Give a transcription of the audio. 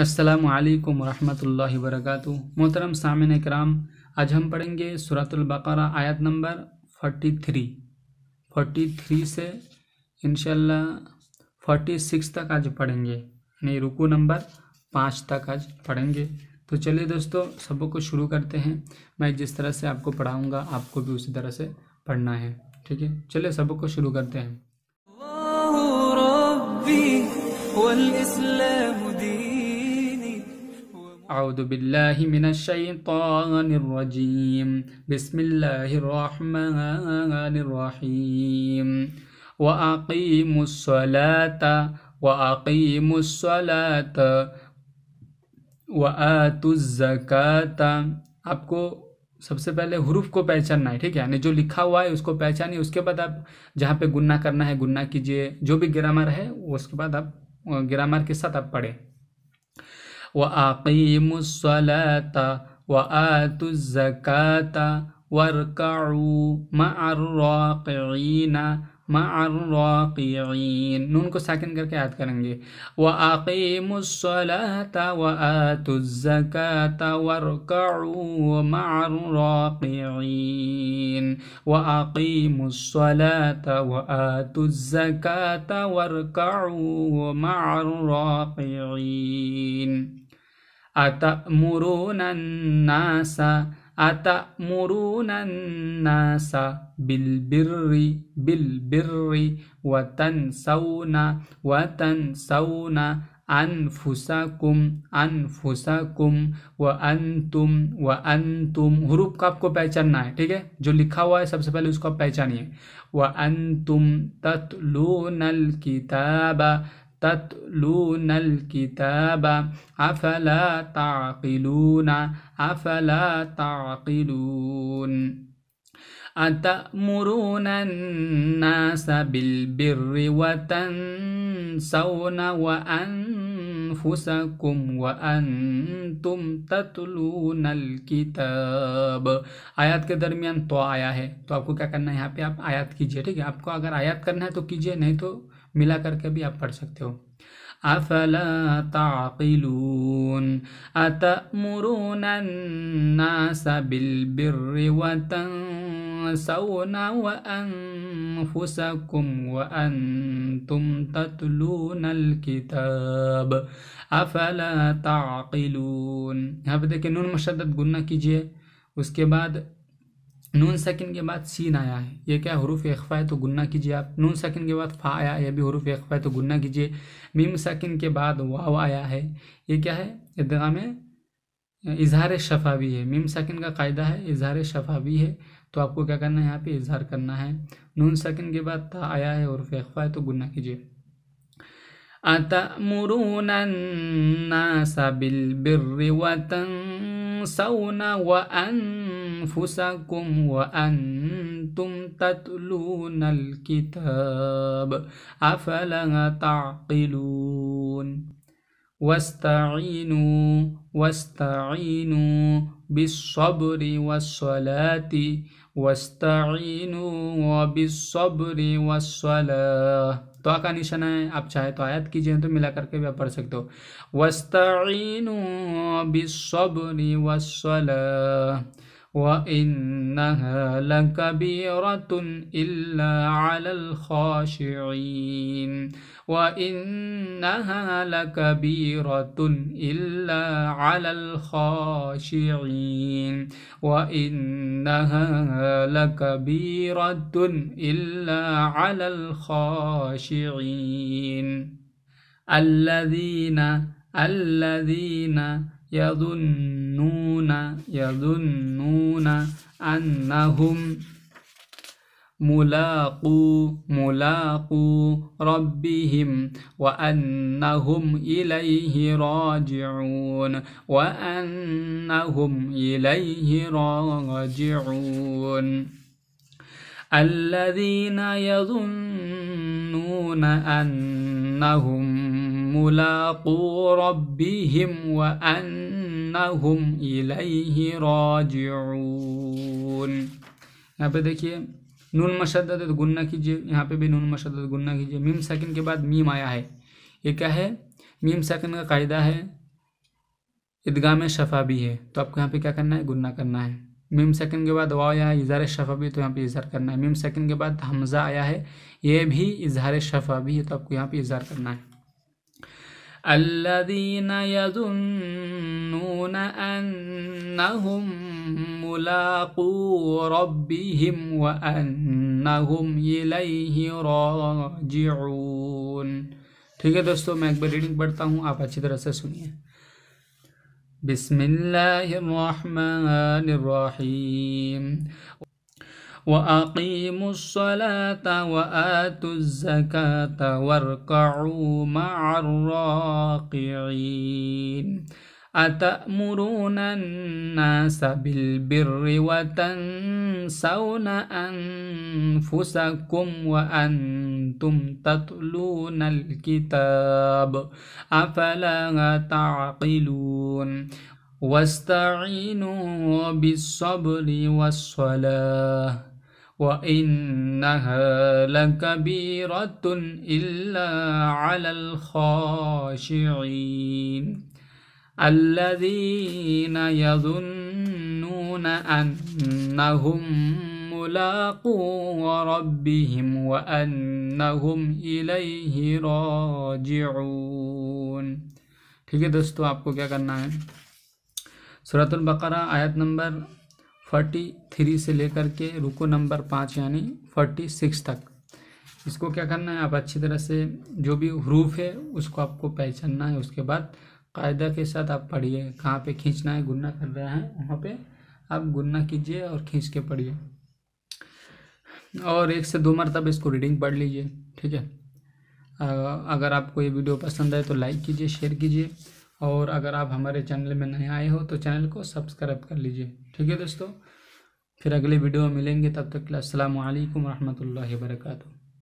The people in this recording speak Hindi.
असलकम वरहमल वर्क मोहतरम सामिन कराम आज हम पढ़ेंगे सूरतुल्बकरा आयत नंबर थ्री फोर्टी थ्री से इनशाला सिक्स तक आज पढ़ेंगे यानी रुकू नंबर पाँच तक आज पढ़ेंगे तो चलिए दोस्तों सबको को शुरू करते हैं मैं जिस तरह से आपको पढ़ाऊँगा आपको भी उसी तरह से पढ़ना है ठीक है चलिए सबको को शुरू करते हैं أعوذ بالله من الشيطان الرجيم بسم الله الرحمن الرحيم وأقيموا الصلاة وأقيموا الصلاة وآتوا الزكاة आपको सबसे पहले हरूफ को पहचानना है ठीक है यानी जो लिखा हुआ है उसको पहचानिए उसके बाद आप जहाँ पे गुन्ना करना है गुन्ना कीजिए जो भी ग्रामर है उसके बाद आप ग्रामर के साथ आप पढ़ें وأقيموا الصلاة وآتوا الزكاة واركعوا مع الراقعين مع الراقعين نون کو ساکن کر کے करके کریں گے وَأَقِيمُ الصلاة وَآتُ الزكاة واركعوا مع الراقعين وَأَقِيمُ الصلاة وَآتُ الزكاة واركعوا مع الراقعين अत أتأمرون الناس أتأمرون الناس वतन بالبر वतन وتنسون अनफुसकुम अनफुसकुम व अंतुम व अंतुम हरूप का आपको पहचानना है ठीक है जो लिखा हुआ है सबसे पहले उसको आप पहचानिए व अंतुम तत्लूनल किताबा تتلون الكتاب أفلا تعقلون أفلا تعقلون أتأمرون الناس بالبر وتنسون وأنفسكم وأنتم تتلون الكتاب आयत के दरमियान तो आया है तो आपको क्या करना है यहाँ آپ आप आयत कीजिए ठीक है आपको अगर आयत करना है तो कीजिए नहीं तो मिला करके भी आप पढ़ सकते हो أفلا تعقلون أتأمرون الناس بالبر وتنسون وأنفسكم وأنتم تتلون الكتاب أفلا تعقلون यहाँ पे देखिए नून मशदत गुन्ना कीजिए उसके बाद नून हम्म। सकिन के बाद सीन आया है ये क्या हरूफ अखफ़ा है तो गुन्ना कीजिए आप नून सकिन के बाद फ़ा आया यह भी हरूफ अखफ़ा है तो गुन्ना कीजिए मीम सकिन के बाद वाव आया है ये क्या है इदगा में इजहार शफा भी है मीम सकिन का कायदा है इजहार शफा भी है तो आपको क्या करना है यहाँ पे इजहार करना है नून सकिन के बाद था आया है हरूफ अखफ़ा है तो गुन्ना कीजिए أتأمرون الناس بالبر وتنسون أنفسكم وأنتم تتلون الكتاب أفلا تعقلون واستعينوا واستعينوا بالصبر والصلاة واستعينوا وبالصبر والصلاة तो का निशाना है आप चाहे तो आयत कीजिए तो मिला करके भी आप पढ़ सकते हो वस्तीन बिसबरी वसल وإنها لكبيرة إلا على الخاشعين وإنها لكبيرة إلا على الخاشعين وإنها لكبيرة إلا على الخاشعين الذين الذين يظنون يظنون أنهم ملاقو ملاقو ربهم وأنهم إليه راجعون وأنهم إليه راجعون الذين يظنون أنهم ملاقو ربهم وأنهم إليه راجعون यहाँ पे देखिए नून मशदत गुन्ना कीजिए यहाँ पे भी नून मशदत गुन्ना कीजिए मीम साकिन के बाद मीम आया है ये क्या है मीम साकिन का कायदा है ईदगाह में शफा भी है तो आपको यहाँ पे क्या करना है गुन्ना करना है मीम सेकंड के बाद आया है इजहार शफा भी तो यहाँ पे इजहार करना है मीम सेकंड के बाद हमज़ा आया है ये भी इजहार शफा भी है तो आपको यहाँ पे इजहार करना है الذين يظنون أنهم ملاقو ربهم وأنهم إليه راجعون ठीक है दोस्तों मैं एक बार रीडिंग पढ़ता हूँ आप अच्छी तरह से सुनिए بسم الله الرحمن الرحيم وأقيموا الصلاة وآتوا الزكاة واركعوا مع الراكعين أتأمرون الناس بالبر وتنسون أنفسكم وأنتم تتلون الكتاب أفلا تعقلون واستعينوا بالصبر والصلاه وإنها لكبيرة إلا على الخاشعين الذين يظنون أنهم ملاقو ربهم وأنهم إليه راجعون ठीक है दोस्तों आपको क्या करना है सूरतुल बकरा आयत नंबर फोर्टी थ्री से लेकर के रुको नंबर पाँच यानी फोर्टी सिक्स तक इसको क्या करना है आप अच्छी तरह से जो भी हरूफ है उसको आपको पहचानना है उसके बाद कायदा के साथ आप पढ़िए कहाँ पे खींचना है गुन्ना कर रहा है वहाँ पे आप गुन्ना कीजिए और खींच के पढ़िए और एक से दो मरतब इसको रीडिंग पढ़ लीजिए ठीक है अगर आपको ये वीडियो पसंद आए तो लाइक कीजिए शेयर कीजिए और अगर आप हमारे चैनल में नए आए हो तो चैनल को सब्सक्राइब कर लीजिए ठीक है दोस्तों फिर अगले वीडियो में मिलेंगे तब तक के लिए असल वरहमल वर्का